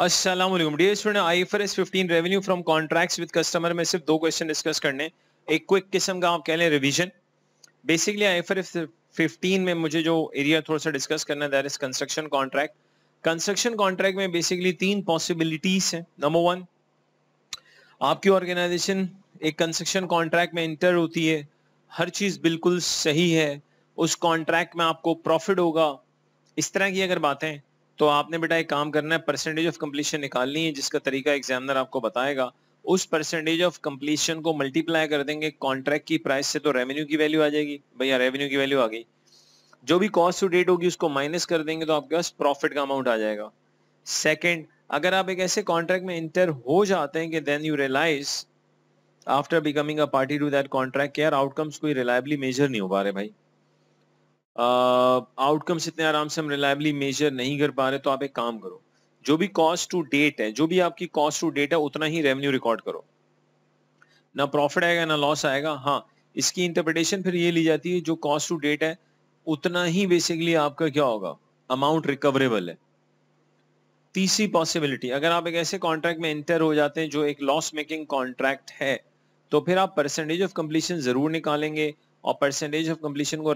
Aslam the student I F S fifteen revenue from contracts with customer में सिर्फ दो question discuss करने एक क्विक किस्म का आप कह लें revision basically I F S fifteen में मुझे जो एरिया थोड़ा सा डिस्कस करना there is construction contract construction contract में बेसिकली तीन पॉसिबिलिटीज हैं नंबर वन आपकी ऑर्गेनाइजेशन एक कंस्ट्रक्शन कॉन्ट्रैक्ट में इंटर होती है हर चीज़ बिल्कुल सही है उस कॉन्ट्रैक्ट में आपको प्रॉफिट होगा इस तरह की अगर बातें तो आपने बेटा एक काम करना है परसेंटेज ऑफ कंप्लीशन निकालनी है जिसका तरीका एग्जामिनर आपको बताएगा उस परसेंटेज ऑफ कंप्लीशन को मल्टीप्लाई कर देंगे कॉन्ट्रैक्ट की प्राइस से तो रेवेन्यू की वैल्यू आ जाएगी भैया रेवेन्यू की वैल्यू आ गई जो भी कॉस्ट टू डेट होगी उसको माइनस कर देंगे तो आपके पास प्रॉफिट का अमाउंट आ जाएगा सेकेंड अगर आप एक ऐसे कॉन्ट्रैक्ट में इंटर हो जाते हैं कि then you realise after becoming a party to that contract care outcomes कोई रिलायबली मेजर नहीं हो पा रहे भाई आउटकम्स इतने आराम से हम रिलायबली मेजर नहीं कर पा रहे तो आप एक काम करो जो भी कॉस्ट टू डेट है जो भी आपकी कॉस्ट टू डेट है उतना ही रेवेन्यू रिकॉर्ड करो ना प्रॉफिट आएगा ना लॉस आएगा हाँ इसकी इंटरप्रिटेशन फिर ये ली जाती है जो कॉस्ट टू डेट है उतना ही बेसिकली आपका क्या होगा अमाउंट रिकवरेबल है तीसरी पॉसिबिलिटी अगर आप एक ऐसे कॉन्ट्रैक्ट में एंटर हो जाते हैं जो एक लॉस मेकिंग कॉन्ट्रैक्ट है तो फिर आप परसेंटेज ऑफ कंप्लीशन जरूर निकालेंगे और परसेंटेज ऑफ कंप्लीशन को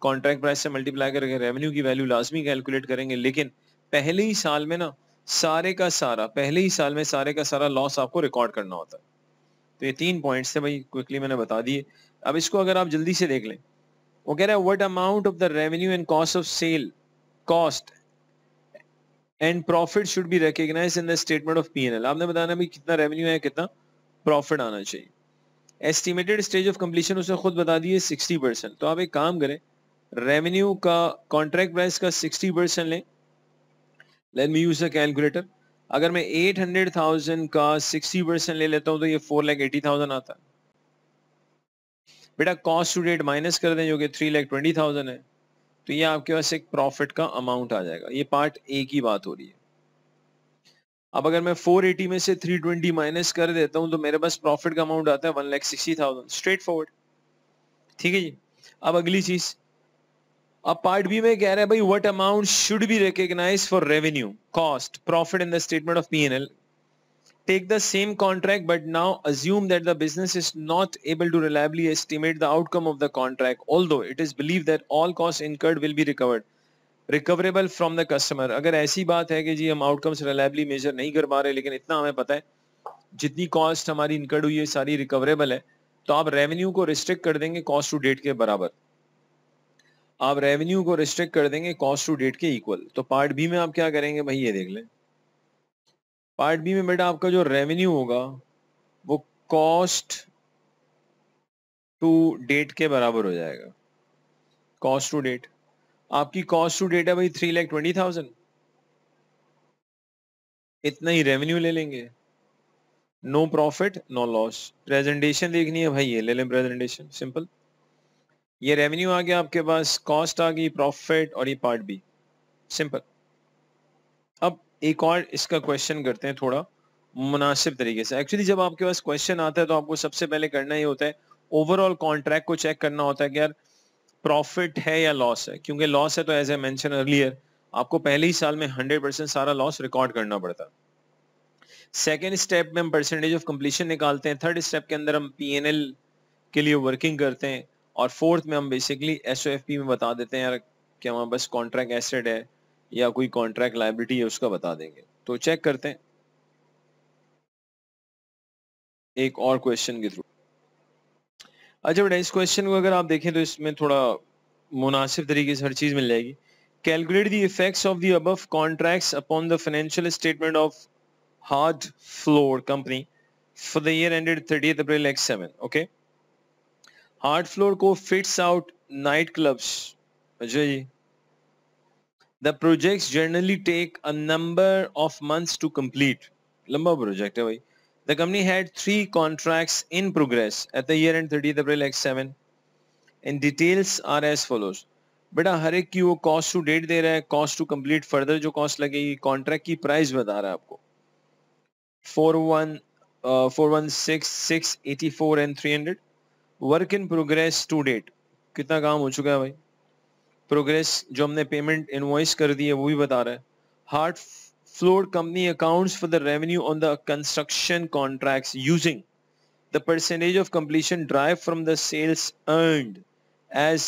कॉन्ट्रैक्ट प्राइस से मल्टीप्लाई करके रेवेन्यू की वैल्यू लाजमी कैलकुलेट करेंगे लेकिन पहले ही साल में ना सारे का सारा पहले ही साल में सारे का सारा लॉस आपको रिकॉर्ड करना होता है तो ये तीन पॉइंट्स थे भाई क्विकली मैंने बता दिए अब इसको अगर आप जल्दी से देख लें वो कह रहे हैं what amount of the revenue and cost of sale cost and profit should be recognise in the statement of P आपने बताना भी कितना रेवेन्यू है कितना प्रॉफिट आना चाहिए एस्टिमेटेड स्टेज ऑफ कंप्लीशन उसने खुद बता दिए सिक्सटी परसेंट तो आप एक काम करें रेवेन्यू का कॉन्ट्रैक्ट प्राइस का 60 परसेंट लें let me use a calculator अगर मैं 800,000 का 60 परसेंट ले लेता हूं तो ये फोर लाख एटी थाउजेंड आता है बेटा कॉस्ट टू डेट माइनस कर दें जो कि थ्री लाख ट्वेंटी थाउजेंड है तो ये आपके पास एक प्रॉफिट का अमाउंट आ जाएगा ये पार्ट ए की बात हो रही है अब अगर मैं 480 में से 320 माइनस कर देता हूं तो मेरे पास प्रॉफिट का अमाउंट आता है one lakh sixty thousand straightforward ठीक है जी अब अगली चीज अब पार्ट बी में कह रहे हैं भाई what amount should be recognise for revenue cost profit in the statement of PNL take the same contract but now assume that the business is not able to reliably estimate the outcome of the contract although it is believe that all cost incurred will be recovered recoverable from the customer अगर ऐसी बात है कि जी हम outcomes reliably measure नहीं कर पा रहे लेकिन इतना हमें पता है जितनी कॉस्ट हमारी इनकर्ड हुई है सारी रिकवरेबल है तो आप रेवेन्यू को रिस्ट्रिक्ट कर देंगे कॉस्ट टू डेट के बराबर आप रेवेन्यू को रिस्ट्रिक्ट कर देंगे कॉस्ट टू डेट के इक्वल तो पार्ट बी में आप क्या करेंगे भाई ये देख लें पार्ट बी में बेटा आपका जो रेवेन्यू होगा वो कॉस्ट टू डेट के बराबर हो जाएगा कॉस्ट टू डेट आपकी कॉस्ट टू डेट है भाई थ्री लैख ट्वेंटी थाउजेंड इतना ही रेवेन्यू ले लेंगे no profit no loss presentation देखनी है भाई ये ले लें प्रेजेंटेशन सिंपल ये रेवेन्यू आ गया आपके पास कॉस्ट आ गई प्रॉफिट और ये पार्ट बी सिंपल अब एक और इसका क्वेश्चन करते हैं थोड़ा मुनासिब तरीके से एक्चुअली जब आपके पास क्वेश्चन आता है तो आपको सबसे पहले करना ही होता है ओवरऑल कॉन्ट्रैक्ट को चेक करना होता है कि यार प्रॉफिट है या लॉस है क्योंकि लॉस है तो एज ए मैंशन अर्लियर आपको पहले ही साल में हंड्रेड परसेंट सारा लॉस रिकॉर्ड करना पड़ता है सेकेंड स्टेप में हम परसेंटेज ऑफ कंप्लीशन निकालते हैं थर्ड स्टेप के अंदर हम पी के लिए वर्किंग करते हैं और फोर्थ में हम बेसिकली एस में बता देते हैं यार कि हमारे बस कॉन्ट्रैक्ट एसेड है या कोई कॉन्ट्रैक्ट लाइबिलिटी है उसका बता देंगे तो चेक करते हैं एक और क्वेश्चन के थ्रू अच्छा बेटा इस क्वेश्चन को अगर आप देखें तो इसमें थोड़ा मुनासिब तरीके से हर चीज मिल जाएगी calculate the effects of the above contracts upon the financial statement of Hard Floor company for the year ended thirty April X seven okay Hard Floor को फिट्स आउट नाइट क्लब्स अच्छा जी the project generally take a number of months to complete लंबा project है भाई The company had three contracts in progress at the year end 30th April X7 and details are as follows. बेटा हर एक की वो cost to date दे रहा है कॉस्ट टू कंप्लीट फर्दर जो कॉस्ट लगेगी कॉन्ट्रैक्ट की प्राइस बता रहा है आपको four one four one six six eighty four and three hundred work in progress to date कितना काम हो चुका है भाई प्रोग्रेस जो हमने पेमेंट इनवॉइस कर दी है वो भी बता रहा है Hard Floor company accounts for the revenue on the construction contract using the percentage of completion drive from the sales earned as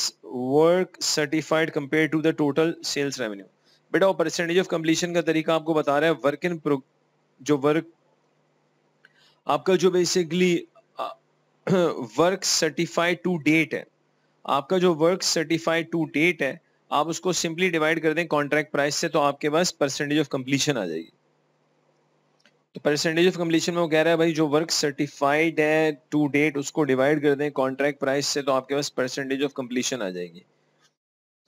work certified compare to the total sales revenue बेटा वो percentage of completion का तरीका आपको बता रहा है work in जो work आपका जो basically work certified to date है आपका जो वर्क सर्टिफाइड टू डेट है आप उसको सिंपली डिवाइड कर दें कॉन्ट्रैक्ट प्राइस से तो आपके पास परसेंटेज ऑफ कंप्लीशन आ जाएगी तो परसेंटेज ऑफ कंप्लीशन में वो कह रहा है भाई जो वर्क सर्टिफाइड है टू डेट उसको डिवाइड कर दें कॉन्ट्रैक्ट प्राइस से तो आपके पास परसेंटेज ऑफ कंप्लीशन आ जाएगी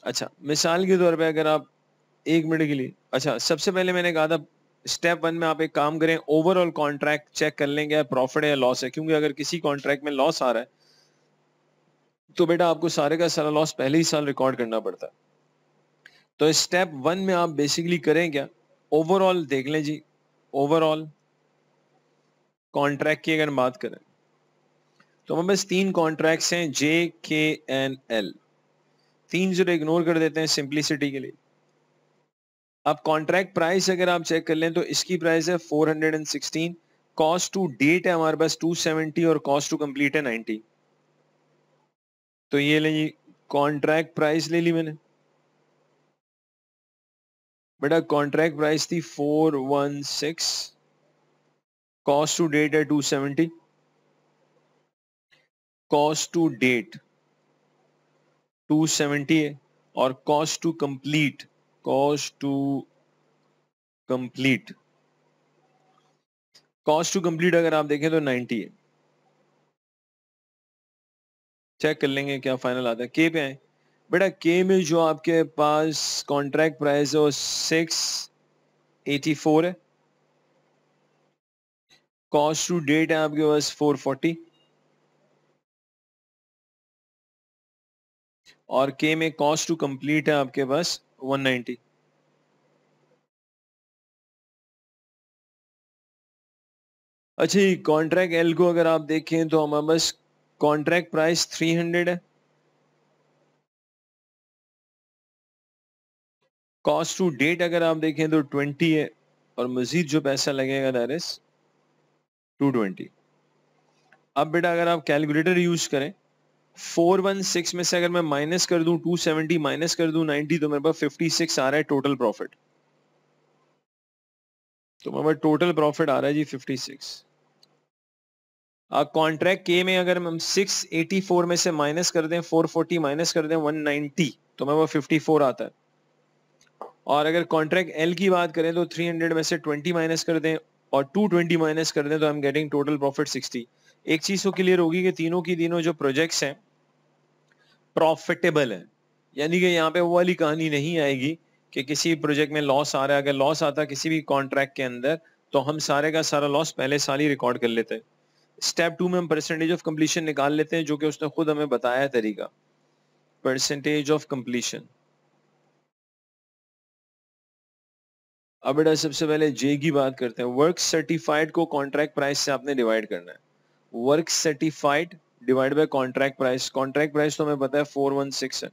अच्छा मिसाल के तौर पर अगर आप एक मिनट के लिए अच्छा सबसे पहले मैंने कहा था स्टेप वन में आप एक काम करें ओवरऑल कॉन्ट्रैक्ट चेक कर लेंगे प्रॉफिट है या लॉस है क्योंकि अगर किसी कॉन्ट्रैक्ट में लॉस आ रहा है तो बेटा आपको सारे का सारा लॉस पहले ही साल रिकॉर्ड करना पड़ता है तो स्टेप वन में आप बेसिकली करें क्या ओवरऑल देख लें जी ओवरऑल कॉन्ट्रैक्ट की अगर बात करें तो हमारे पास तीन कॉन्ट्रैक्ट्स हैं जे के एन एल तीन जो इग्नोर कर देते हैं सिंप्लिसिटी के लिए अब कॉन्ट्रैक्ट प्राइस अगर आप चेक कर लें तो इसकी प्राइस है 416 कॉस्ट टू डेट है हमारे पास 270 और कॉस्ट टू कंप्लीट है 90 तो ये ले कॉन्ट्रैक्ट प्राइस ले ली मैंने बेटा कॉन्ट्रैक्ट प्राइस थी 416 कॉस्ट टू डेट है 270 कॉस्ट टू डेट 270 है और cost to complete cost to complete cost to complete अगर आप देखें तो 90 है चेक कर लेंगे क्या फाइनल आता है के पे आए बेटा के में जो आपके पास कॉन्ट्रैक्ट प्राइस है वो सिक्स एटी फोर है कॉस्ट टू डेट है आपके पास फोर फोर्टी और के में कॉस्ट टू कंप्लीट है आपके पास 190 अच्छा ये कॉन्ट्रैक्ट एल को अगर आप देखें तो हमारे पास कॉन्ट्रैक्ट प्राइस थ्री हंड्रेड है कॉस्ट टू डेट अगर आप देखें तो ट्वेंटी है और मजीद जो पैसा लगेगा दैर इज ट्वेंटी अब बेटा अगर आप कैलकुलेटर यूज करें फोर वन सिक्स में से अगर मैं माइनस कर दूं 270 माइनस कर दूं 90 तो मेरे पास 56 आ रहा है टोटल प्रॉफिट तो मेरे पास टोटल प्रॉफिट आ रहा है जी 56 कॉन्ट्रैक्ट के में अगर हम 684 में से माइनस कर दें 440 माइनस कर दें 190 तो मेरे पास 54 आता है और अगर कॉन्ट्रैक्ट एल की बात करें तो 300 में से 20 माइनस कर दें और 220 माइनस कर दें तो I am getting total profit 60 एक चीज तो क्लियर होगी कि तीनों की तीनों जो प्रोजेक्ट्स हैं प्रॉफिटेबल है यानी कि यहाँ पे वो वाली कहानी नहीं आएगी कि किसी प्रोजेक्ट में लॉस आ रहा है अगर लॉस आता किसी भी कॉन्ट्रैक्ट के अंदर तो हम सारे का सारा लॉस पहले साल ही रिकॉर्ड कर लेते हैं स्टेप टू में हम परसेंटेज ऑफ कंप्लीशन निकाल लेते हैं जो कि उसने खुद हमें बताया तरीका परसेंटेज ऑफ कंप्लीशन अब बेटा सबसे पहले जे की बात करते हैं वर्क सर्टिफाइड को कॉन्ट्रैक्ट प्राइस से आपने डिवाइड करना है work certified divide by contract price contract price तो हमें पता है फोर वन सिक्स है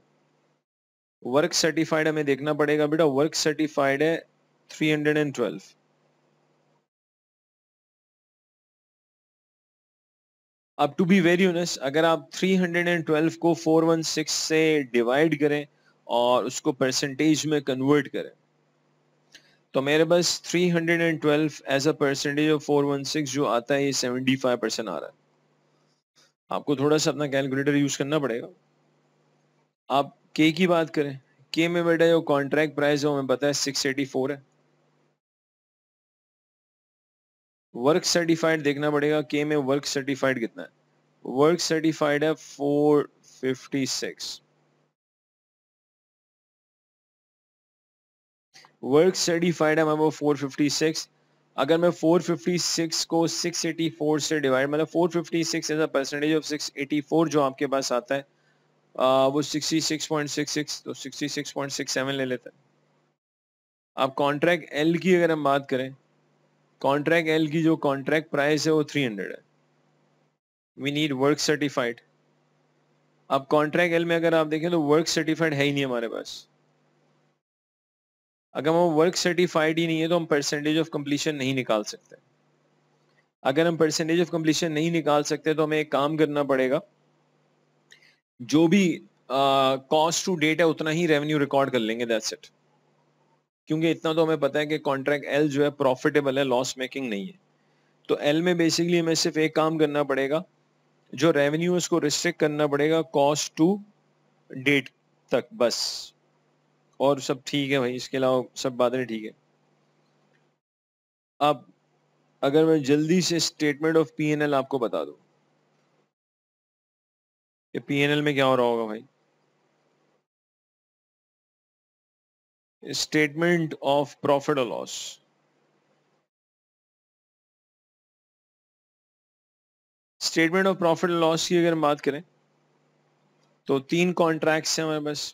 वर्क सर्टिफाइड हमें देखना पड़ेगा बेटा वर्क सर्टिफाइड है थ्री हंड्रेड एंड ट्वेल्व अब टू बी वेरी ऑनेस्ट अगर आप 312 को 416 से डिवाइड करें और उसको परसेंटेज में कन्वर्ट करें तो मेरे पास 312 एज अ परसेंटेज ऑफ 416 जो आता है ये 75 परसेंट आ रहा है आपको थोड़ा सा अपना कैलकुलेटर यूज करना पड़ेगा आप के की बात करें के में बेटा जो कॉन्ट्रैक्ट प्राइस है वो हमें पता है सिक्स एटी फोर है वर्क सर्टिफाइड देखना पड़ेगा के में वर्क सर्टिफाइड कितना है वर्क सर्टिफाइड है four fifty six work certified है हमारे फोर फिफ्टी सिक्स अगर मैं 456 को 684 से डिवाइड मतलब 456 एज अ परसेंटेज ऑफ 684 जो आपके पास आता है आ, वो 66.66 तो 66.67 ले लेते हैं अब कॉन्ट्रैक्ट एल की अगर हम बात करें कॉन्ट्रैक्ट एल की जो कॉन्ट्रैक्ट प्राइस है वो 300 है वी नीड वर्क सर्टिफाइड अब कॉन्ट्रैक्ट एल में अगर आप देखें तो वर्क सर्टिफाइड है ही नहीं हमारे पास अगर हम वर्क सर्टिफाइड ही नहीं है तो हम परसेंटेज ऑफ कम्प्लीशन नहीं निकाल सकते अगर हम परसेंटेज ऑफ कम्प्लीशन नहीं निकाल सकते तो हमें एक काम करना पड़ेगा जो भी कॉस्ट टू डेट है उतना ही रेवेन्यू रिकॉर्ड कर लेंगे दैट्स इट क्योंकि इतना तो हमें पता है कि कॉन्ट्रैक्ट एल जो है प्रॉफिटेबल है लॉस मेकिंग नहीं है तो एल में बेसिकली हमें सिर्फ एक काम करना पड़ेगा जो रेवेन्यू उसको रिस्ट्रिक्ट करना पड़ेगा कॉस्ट टू डेट तक बस और सब ठीक है भाई इसके अलावा सब बातें ठीक है अब अगर मैं जल्दी से स्टेटमेंट ऑफ पीएनएल आपको बता दो पीएनएल में क्या हो रहा होगा भाई स्टेटमेंट ऑफ प्रॉफिट और loss statement of profit loss की अगर हम बात करें तो तीन कॉन्ट्रैक्ट्स हैं हमारे पास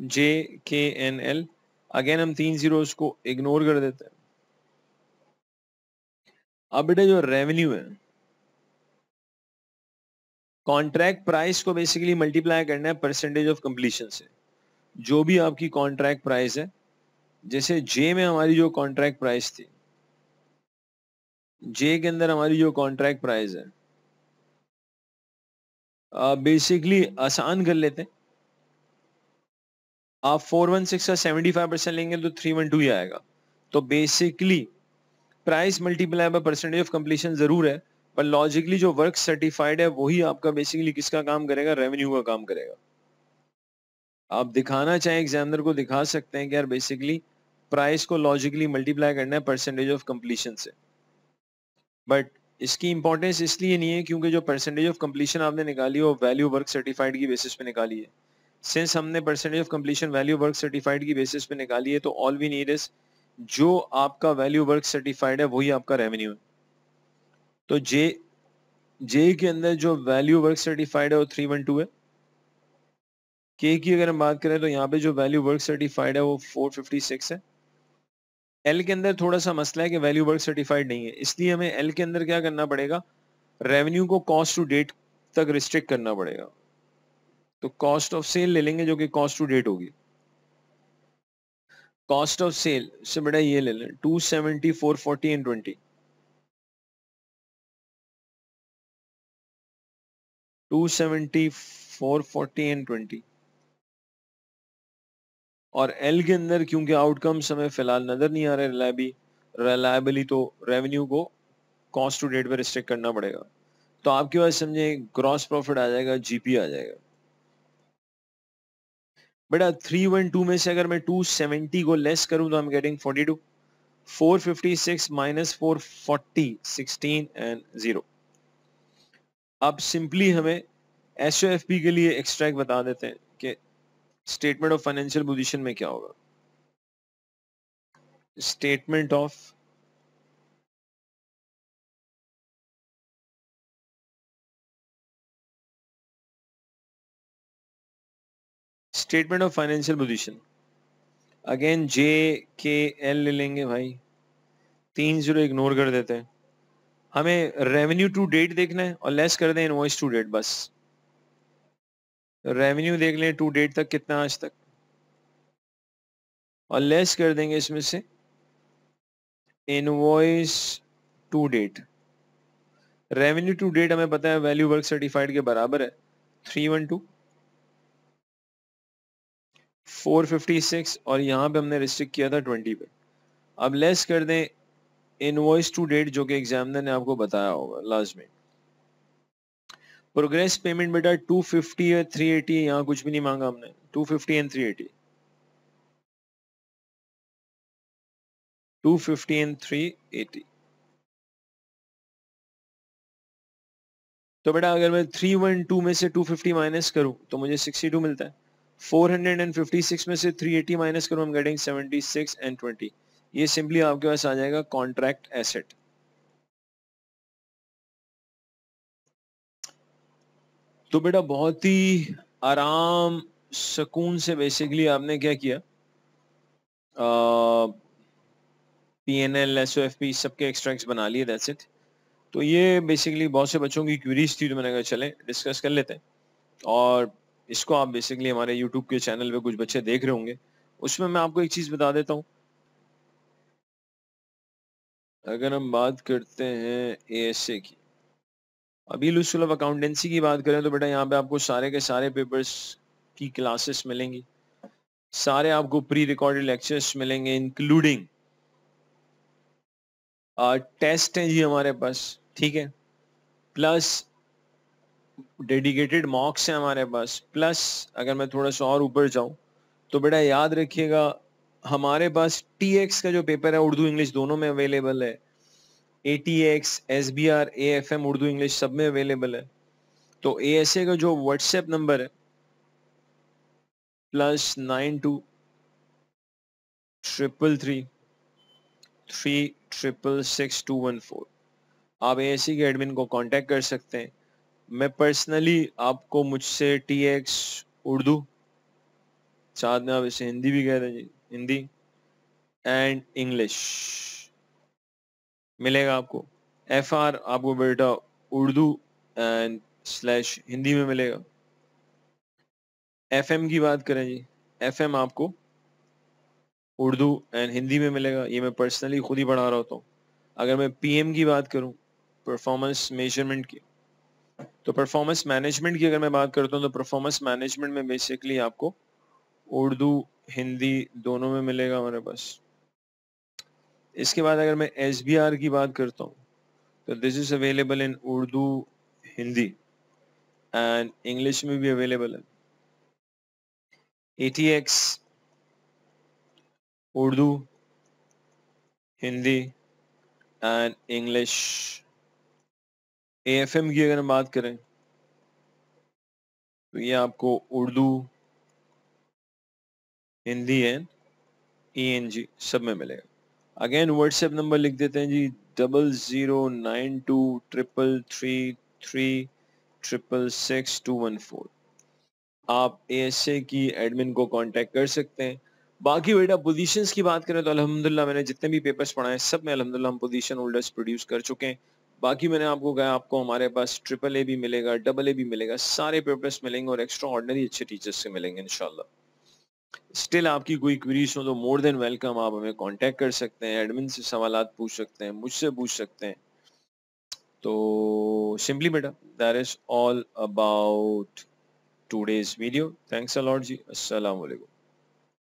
जे के एन एल अगेन हम तीन जीरोस को इग्नोर कर देते हैं अब बेटा जो रेवेन्यू है कॉन्ट्रैक्ट प्राइस को बेसिकली मल्टीप्लाई करना है परसेंटेज ऑफ कंप्लीशन से जो भी आपकी कॉन्ट्रैक्ट प्राइस है जैसे जे में हमारी जो कॉन्ट्रैक्ट प्राइस थी जे के अंदर हमारी जो कॉन्ट्रैक्ट प्राइस है बेसिकली आसान कर लेते हैं आप फोर वन सिक्स का सेवेंटी फाइव परसेंट लेंगे तो थ्री वन टू ही आएगा तो basically price multiply by percentage of completion जरूर है पर लॉजिकली जो वर्क सर्टिफाइड है वही आपका बेसिकली किसका काम करेगा रेवेन्यू का काम करेगा आप दिखाना चाहें एग्जामिनर को दिखा सकते हैं कि यार बेसिकली प्राइस को लॉजिकली मल्टीप्लाई करना है परसेंटेज ऑफ कंप्लीशन से बट इसकी इंपॉर्टेंस इसलिए नहीं है क्योंकि जो परसेंटेज ऑफ कंप्लीशन आपने निकाली है वो वैल्यू वर्क सर्टिफाइड की बेसिस पे निकाली है सिंस हमने percentage of completion value work certified की बेसिस पे निकाली है तो ऑल वी नीड इज जो आपका वैल्यू वर्क सर्टिफाइड है वही आपका रेवेन्यू है तो जे जे के अंदर जो वैल्यू वर्क सर्टिफाइड है वो थ्री वन टू है के की अगर हम बात करें तो यहाँ पे जो वैल्यू वर्क सर्टिफाइड है वो फोर फिफ्टी सिक्स है एल के अंदर थोड़ा सा मसला है कि वैल्यू वर्क सर्टिफाइड नहीं है इसलिए हमें एल के अंदर क्या करना पड़ेगा रेवेन्यू को कॉस्ट टू डेट तक रिस्ट्रिक्ट करना पड़ेगा तो कॉस्ट ऑफ सेल ले लेंगे जो कि कॉस्ट टू डेट होगी कॉस्ट ऑफ सेल से बेटा ये ले लें two seventy four forty and twenty two seventy four forty and twenty और एल के अंदर क्योंकि आउटकम समय फिलहाल नजर नहीं आ रहे रिलायबी रिलायबली तो रेवेन्यू को कॉस्ट टू डेट पर रिस्ट्रिक्ट करना पड़ेगा तो आपके पास समझे ग्रॉस प्रॉफिट आ जाएगा जीपी आ जाएगा बेटा थ्री वन टू में से अगर मैं टू सेवेंटी को लेस करूं तो I am getting forty two four fifty six minus four forty sixteen and zero अब सिंपली हमें एस के लिए एक्सट्रैक्ट बता देते हैं कि स्टेटमेंट ऑफ फाइनेंशियल पोजिशन में क्या होगा statement of statement of financial position again J K L ले लेंगे भाई तीन जीरो इग्नोर कर देते हैं हमें रेवेन्यू टू डेट देखना है और लेस कर दें इनवॉइस टू डेट बस रेवेन्यू देख लें टू डेट तक कितना आज तक और लेस कर देंगे इसमें से invoice to date revenue to date हमें पता है वैल्यू वर्क सर्टिफाइड के बराबर है थ्री वन टू 456 और यहाँ पे हमने रिस्ट्रिक्ट किया था 20 पे अब लेस कर दें इनवॉइस टू डेट जो कि एग्जामिनर ने आपको बताया होगा लास्ट में प्रोग्रेस पेमेंट बेटा 250 या 380 एटी यहाँ कुछ भी नहीं मांगा हमने 250 एंड 380 250 एंड 380 तो बेटा अगर मैं 312 में से 250 माइनस करूं तो मुझे 62 मिलता है 456 में से 380 माइनस करो हम गेटिंग 76 एंड 20 ये सिंपली आपके पास आ जाएगा कॉन्ट्रैक्ट एसेट तो बेटा बहुत ही आराम सुकून से बेसिकली आपने क्या किया P N L S O F P सबके एक्सट्रैक्ट बना लिए दैट्स इट तो ये बेसिकली बहुत से बच्चों की क्यूरीज थी तो मैंने कहा चलें डिस्कस कर लेते हैं और इसको आप बेसिकली हमारे यूट्यूब के चैनल पे कुछ बच्चे देख रहे होंगे उसमें मैं आपको एक चीज़ बता देता हूँ अगर हम बात करते हैं ए एस ए की अभी ऑफ अकाउंटेंसी की बात करें तो बेटा यहाँ पे आपको सारे के सारे पेपर्स की क्लासेस मिलेंगी सारे आपको प्री रिकॉर्डेड लेक्चर्स मिलेंगे इंक्लूडिंग टेस्ट हैं जी हमारे पास ठीक है प्लस डेडिकेटेड मॉक्स हैं हमारे पास प्लस अगर मैं थोड़ा सा और ऊपर जाऊँ तो बेटा याद रखिएगा हमारे पास टी एक्स का जो पेपर है उर्दू इंग्लिश दोनों में अवेलेबल है A T X S B R A F M Urdu English सब में अवेलेबल है तो ए एस ए का जो व्हाट्सएप नंबर है plus nine two triple three three triple six two one four आप ए एस सी के एडमिन को कांटेक्ट कर सकते हैं मैं पर्सनली आपको मुझसे टी एक्स उर्दू साथ में आप इसे हिंदी भी कह जी हिंदी एंड इंग्लिश मिलेगा आपको एफ आर आपको बेटा उर्दू एंड स्लैश हिंदी में मिलेगा एफ एम की बात करें जी एफ एम आपको उर्दू एंड हिंदी में मिलेगा ये मैं पर्सनली खुद ही पढ़ा रहा होता हूँ अगर मैं पी एम की बात करूँ परफॉर्मेंस मेजरमेंट की तो परफॉर्मेंस मैनेजमेंट की अगर मैं बात करता हूँ तो परफॉर्मेंस मैनेजमेंट में बेसिकली आपको उर्दू हिंदी दोनों में मिलेगा हमारे पास इसके बाद अगर मैं एस की बात करता हूँ तो this is available in Urdu Hindi and English में भी अवेलेबल है A Urdu Hindi and English F M की अगर हम बात करें तो ये आपको Urdu Hindi and E N G सब में मिलेगा अगेन व्हाट्सएप नंबर लिख देते हैं जी double zero nine two triple three three triple six two one four आप ए की एडमिन को कांटेक्ट कर सकते हैं बाकी बेटा पोजीशंस की बात करें तो अल्हम्दुलिल्लाह मैंने जितने भी पेपर्स पढ़ाए सब में अल्हम्दुलिल्लाह हम पोजीशन होल्डर्स प्रोड्यूस कर चुके हैं बाकी मैंने आपको कहा आपको हमारे पास ट्रिपल ए भी मिलेगा डबल ए भी मिलेगा सारे पेपर्स मिलेंगे और एक्स्ट्रा ऑर्डनरी अच्छे टीचर्स से मिलेंगे इनशाला स्टिल आपकी कोई क्वीरीज हो तो मोर देन वेलकम आप हमें कांटेक्ट कर सकते हैं एडमिन से सवाल पूछ सकते हैं मुझसे पूछ सकते हैं तो सिंपली बेटा there is all about today's video thanks a lot जी असलम